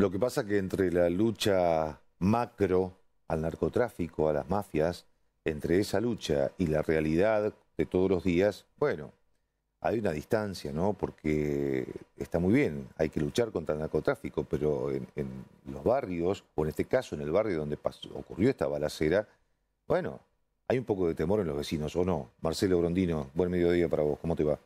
Lo que pasa es que entre la lucha macro al narcotráfico, a las mafias, entre esa lucha y la realidad de todos los días, bueno, hay una distancia, ¿no? Porque está muy bien, hay que luchar contra el narcotráfico, pero en, los barrios, o en este caso en el barrio donde ocurrió esta balacera, bueno, hay un poco de temor en los vecinos, ¿o no? Marcelo Grondino, buen mediodía para vos, ¿cómo te va?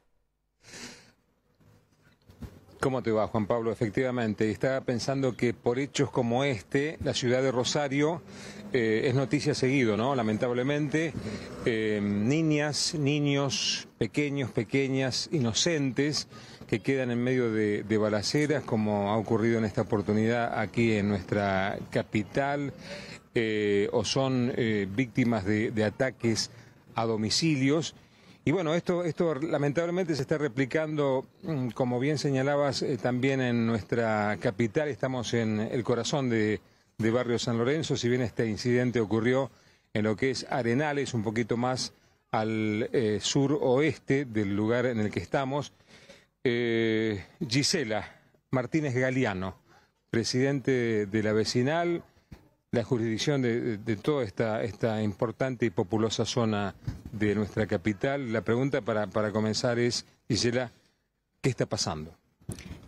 ¿Cómo te va, Juan Pablo? Efectivamente, estaba pensando que por hechos como este, la ciudad de Rosario eh, es noticia seguido, ¿no? Lamentablemente, eh, niñas, niños, pequeños, pequeñas, inocentes, que quedan en medio de, balaceras, como ha ocurrido en esta oportunidad aquí en nuestra capital, eh, o son víctimas de ataques a domicilios y bueno, esto, esto lamentablemente se está replicando, mm, como bien señalabas, eh, también en nuestra capital. Estamos en el corazón de, Barrio San Lorenzo, si bien este incidente ocurrió en lo que es Arenales, un poquito más al eh, suroeste sur oeste del lugar en el que estamos. Eh, Gisela Martínez Galeano, presidente de la vecinal, la jurisdicción de, de, toda esta, esta importante y populosa zona de nuestra capital. La pregunta para, comenzar es, ...Isela, ¿qué está pasando?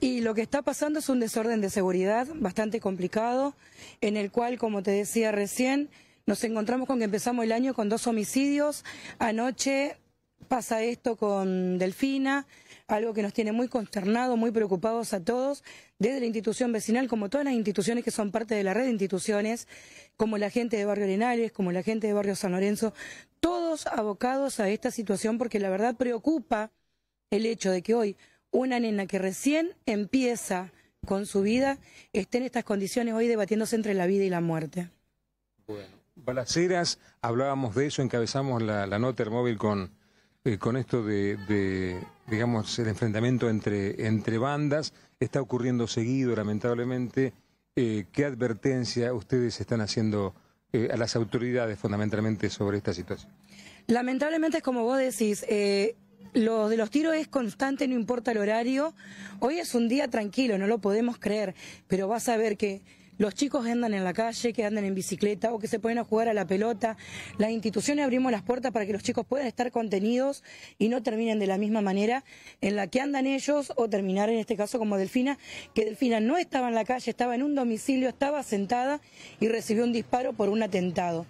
Y lo que está pasando es un desorden de seguridad bastante complicado, en el cual, como te decía recién, nos encontramos con que empezamos el año con dos homicidios. Anoche pasa esto con Delfina, algo que nos tiene muy consternados, muy preocupados a todos, desde la institución vecinal, como todas las instituciones que son parte de la red de instituciones, como la gente de Barrio Linares, como la gente de Barrio San Lorenzo, todos abocados a esta situación porque la verdad preocupa el hecho de que hoy una nena que recién empieza con su vida esté en estas condiciones hoy debatiéndose entre la vida y la muerte. Bueno, Balaceras, hablábamos de eso, encabezamos la, nota del móvil con eh, con esto de, digamos, el enfrentamiento entre, entre bandas, está ocurriendo seguido, lamentablemente. Eh, ¿Qué advertencia ustedes están haciendo eh, a las autoridades fundamentalmente sobre esta situación? Lamentablemente, es como vos decís, lo de los tiros es constante, no importa el horario. Hoy es un día tranquilo, no lo podemos creer, pero vas a ver que los chicos andan en la calle, que andan en bicicleta o que se ponen a jugar a la pelota. Las instituciones abrimos las puertas para que los chicos puedan estar contenidos y no terminen de la misma manera en la que andan ellos o terminar en este caso como Delfina, que Delfina no estaba en la calle, estaba en un domicilio, estaba sentada y recibió un disparo por un atentado.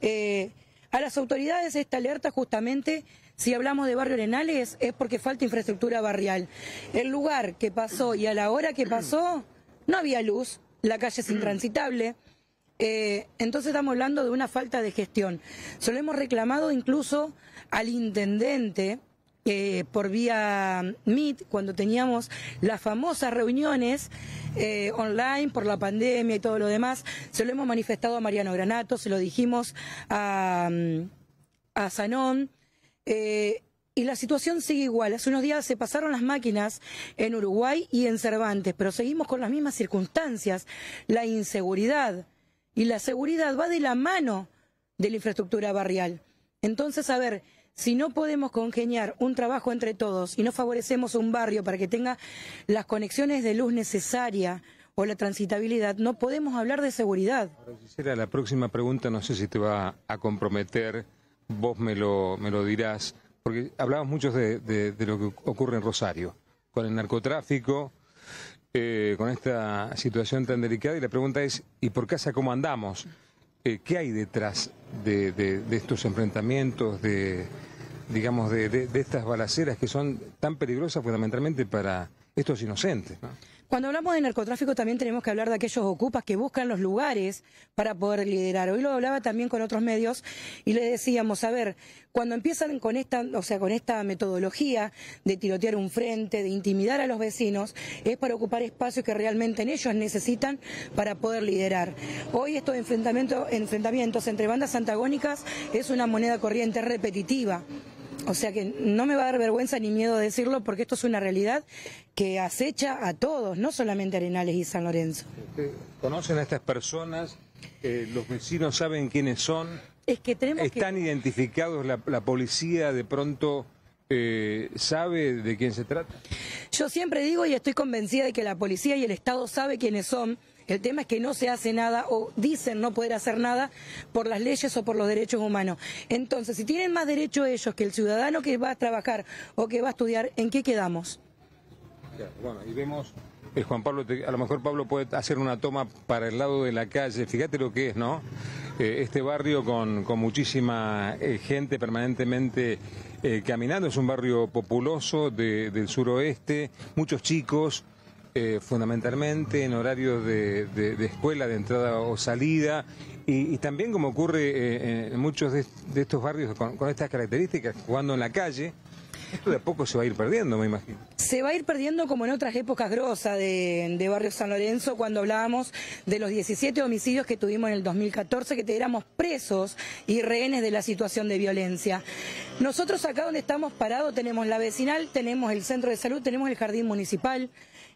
Eh, a las autoridades esta alerta justamente si hablamos de barrio Arenales es porque falta infraestructura barrial. El lugar que pasó y a la hora que pasó no había luz, la calle es intransitable. Eh, entonces estamos hablando de una falta de gestión. Se lo hemos reclamado incluso al intendente eh, por vía MIT cuando teníamos las famosas reuniones eh, online por la pandemia y todo lo demás. Se lo hemos manifestado a Mariano Granato, se lo dijimos a, mm, a Sanón y la situación sigue igual. Hace unos días se pasaron las máquinas en Uruguay y en Cervantes, pero seguimos con las mismas circunstancias. La inseguridad y la seguridad va de la mano de la infraestructura barrial. Entonces, a ver, si no podemos congeniar un trabajo entre todos y no favorecemos un barrio para que tenga las conexiones de luz necesaria o la transitabilidad, no podemos hablar de seguridad. la próxima pregunta, no sé si te va a comprometer, vos me lo, me lo dirás porque hablamos mucho de, de, lo que ocurre en Rosario, con el narcotráfico, eh, con esta situación tan delicada, y la pregunta es, ¿y por casa cómo andamos? Eh, ¿Qué hay detrás de, estos enfrentamientos, de digamos, de, estas balaceras que son tan peligrosas fundamentalmente para estos inocentes? Cuando hablamos de narcotráfico también tenemos que hablar de aquellos ocupas que buscan los lugares para poder liderar. Hoy lo hablaba también con otros medios y le decíamos, a ver, cuando empiezan con esta, o sea, con esta metodología de tirotear un frente, de intimidar a los vecinos, es para ocupar espacios que realmente ellos necesitan para poder liderar. Hoy estos enfrentamientos, enfrentamientos entre bandas antagónicas es una moneda corriente repetitiva. O sea que no me va a dar vergüenza ni miedo decirlo porque esto es una realidad que acecha a todos, no solamente a Arenales y San Lorenzo. Este, ¿Conocen a estas personas? Eh, ¿Los vecinos saben quiénes son? Es que ¿Están identificados? La, policía de pronto eh, sabe de quién se trata? Yo siempre digo y estoy convencida de que la policía y el Estado sabe quiénes son el tema es que no se hace nada o dicen no poder hacer nada por las leyes o por los derechos humanos. Entonces, si tienen más derecho ellos que el ciudadano que va a trabajar o que va a estudiar, ¿en qué quedamos? Bueno, y vemos Juan Pablo, a lo mejor Pablo puede hacer una toma para el lado de la calle, fíjate lo que es, ¿no? Eh, este barrio con, muchísima eh, gente permanentemente eh, caminando, es un barrio populoso del suroeste, muchos chicos, eh, fundamentalmente en horarios de, escuela, de entrada o salida, y, también como ocurre eh, en muchos de, estos barrios con, estas características, jugando en la calle, esto de a poco se va a ir perdiendo, me imagino. Se va a ir perdiendo como en otras épocas grosas de, de Barrio San Lorenzo, cuando hablábamos de los 17 homicidios que tuvimos en el 2014, que éramos presos y rehenes de la situación de violencia. Nosotros acá donde estamos parados tenemos la vecinal, tenemos el centro de salud, tenemos el jardín municipal,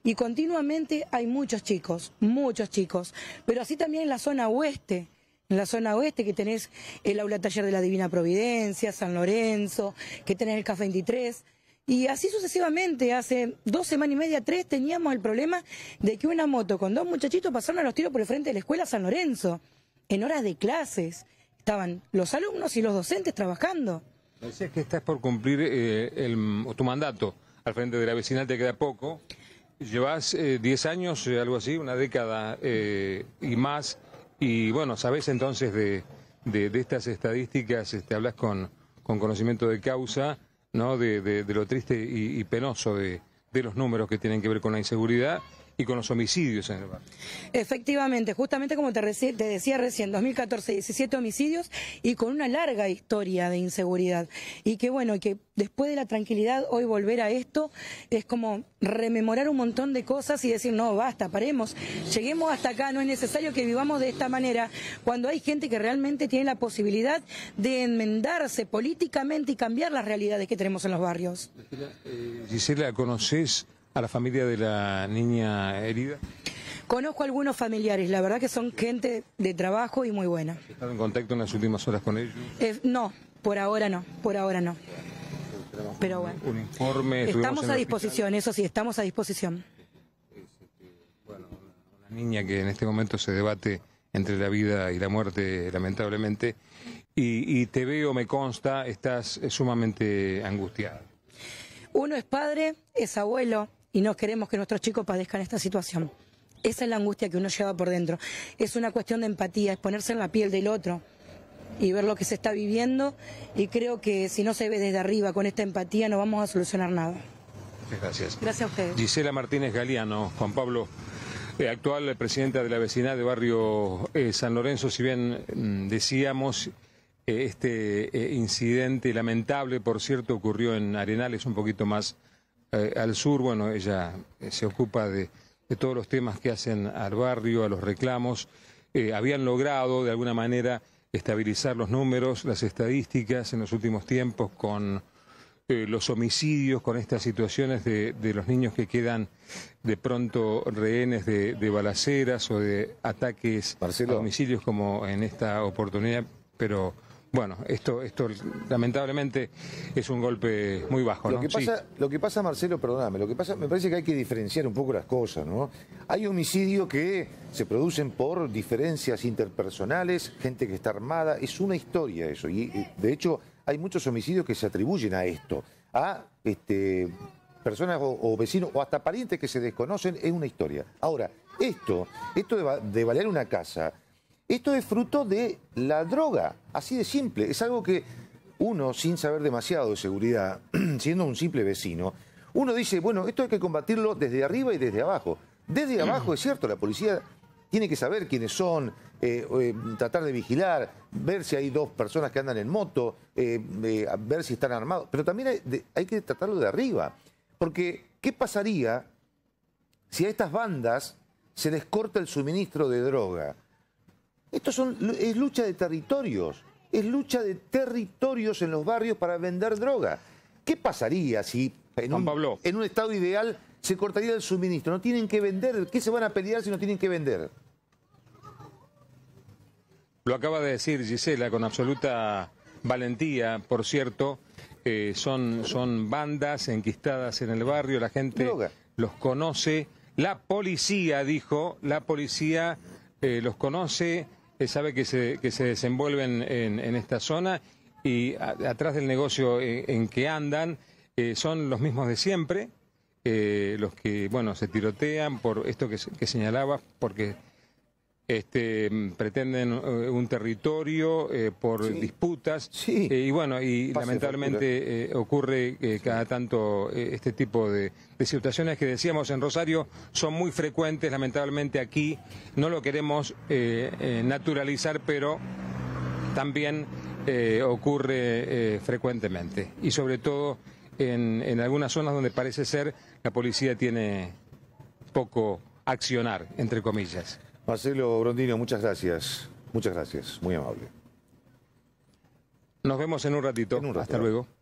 y continuamente hay muchos chicos, muchos chicos, pero así también en la zona oeste. En la zona oeste que tenés el aula taller de la Divina Providencia, San Lorenzo, que tenés el Café 23, y así sucesivamente, hace dos semanas y media, tres, teníamos el problema de que una moto con dos muchachitos pasaron a los tiros por el frente de la escuela San Lorenzo, en horas de clases. Estaban los alumnos y los docentes trabajando. Decías que estás por cumplir eh, tu mandato al frente de la vecinal te queda poco. Llevas 10 eh, años, eh, algo así, una década eh, y más, y bueno, sabes entonces de, de, estas estadísticas, este, hablas con, con, conocimiento de causa, ¿no? De, de lo triste y, y penoso de, los números que tienen que ver con la inseguridad y con los homicidios en el barrio. Efectivamente, justamente como te, decía recién, 2014, 17 homicidios y con una larga historia de inseguridad. Y que bueno, que después de la tranquilidad hoy volver a esto es como rememorar un montón de cosas y decir, no, basta, paremos, lleguemos hasta acá, no es necesario que vivamos de esta manera, cuando hay gente que realmente tiene la posibilidad de enmendarse políticamente y cambiar las realidades que tenemos en los barrios. Eh, ¿conoces a la familia de la niña herida? Conozco a algunos familiares, la verdad que son gente de trabajo y muy buena. estado en contacto en las últimas horas con ellos? Eh, no, por ahora no, por ahora no. Pero bueno. Estamos a disposición, eso sí, estamos a disposición. Bueno, una, niña que en este momento se debate entre la vida y la muerte, lamentablemente, y te veo, me consta, estás sumamente angustiada. Uno es padre, es abuelo, y no queremos que nuestros chicos padezcan esta situación. Esa es la angustia que uno lleva por dentro. Es una cuestión de empatía, es ponerse en la piel del otro y ver lo que se está viviendo y creo que si no se ve desde arriba con esta empatía no vamos a solucionar nada. gracias. Gracias a ustedes. Gisela Martínez Galeano, Juan Pablo eh, actual presidenta de la vecindad de barrio eh, San Lorenzo, si bien mm, decíamos eh, este incidente lamentable, por cierto, ocurrió en Arenales un poquito más eh, al sur, bueno, ella eh, se ocupa de, todos los temas que hacen al barrio, a los reclamos. Eh, habían logrado, de alguna manera, estabilizar los números, las estadísticas en los últimos tiempos con los homicidios, con estas situaciones de, los niños que quedan de pronto rehenes de, balaceras o de ataques homicidios como en esta oportunidad, pero bueno, esto, esto lamentablemente es un golpe muy bajo. Lo, que pasa, lo que pasa, Marcelo, perdóname, lo que pasa, me parece que hay que diferenciar un poco las cosas, ¿no? Hay homicidios que se producen por diferencias interpersonales, gente que está armada, es una historia eso. Y eh, de hecho, hay muchos homicidios que se atribuyen a esto, a este, personas o, vecinos o hasta parientes que se desconocen, es una historia. Ahora, esto, esto de, de valer una casa esto es fruto de la droga, así de simple. Es algo que uno, sin saber demasiado de seguridad, siendo un simple vecino, uno dice, bueno, esto hay que combatirlo desde arriba y desde abajo. Desde mm. abajo, es cierto, la policía tiene que saber quiénes son, eh, eh, tratar de vigilar, ver si hay dos personas que andan en moto, eh, ver si están armados, pero también hay que tratarlo de arriba. Porque, ¿qué pasaría si a estas bandas se les corta el suministro de droga? Esto es lucha de territorios, es lucha de territorios en los barrios para vender droga. ¿Qué pasaría si en un, estado ideal se cortaría el suministro? No tienen que vender, ¿qué se van a pelear si no tienen que vender? Lo acaba de decir Gisela con absoluta valentía, por cierto. Eh, son, son bandas enquistadas en el barrio, la gente los conoce. La policía, dijo, la policía eh, los conoce, eh, sabe que se, que se desenvuelven en, en esta zona y atrás del negocio eh, en, que andan son los mismos de siempre, los que, bueno, se tirotean por esto que, que señalaba, porque este, mm, pretenden eh, un territorio eh, por disputas eh, y bueno y lamentablemente ocurre cada tanto este tipo de, situaciones que decíamos en Rosario son muy frecuentes lamentablemente aquí no lo queremos naturalizar pero también ocurre frecuentemente y sobre todo en, en algunas zonas donde parece ser la policía tiene poco accionar entre comillas Marcelo Brondino, muchas gracias. Muchas gracias. Muy amable. Nos vemos en un ratito. Hasta luego.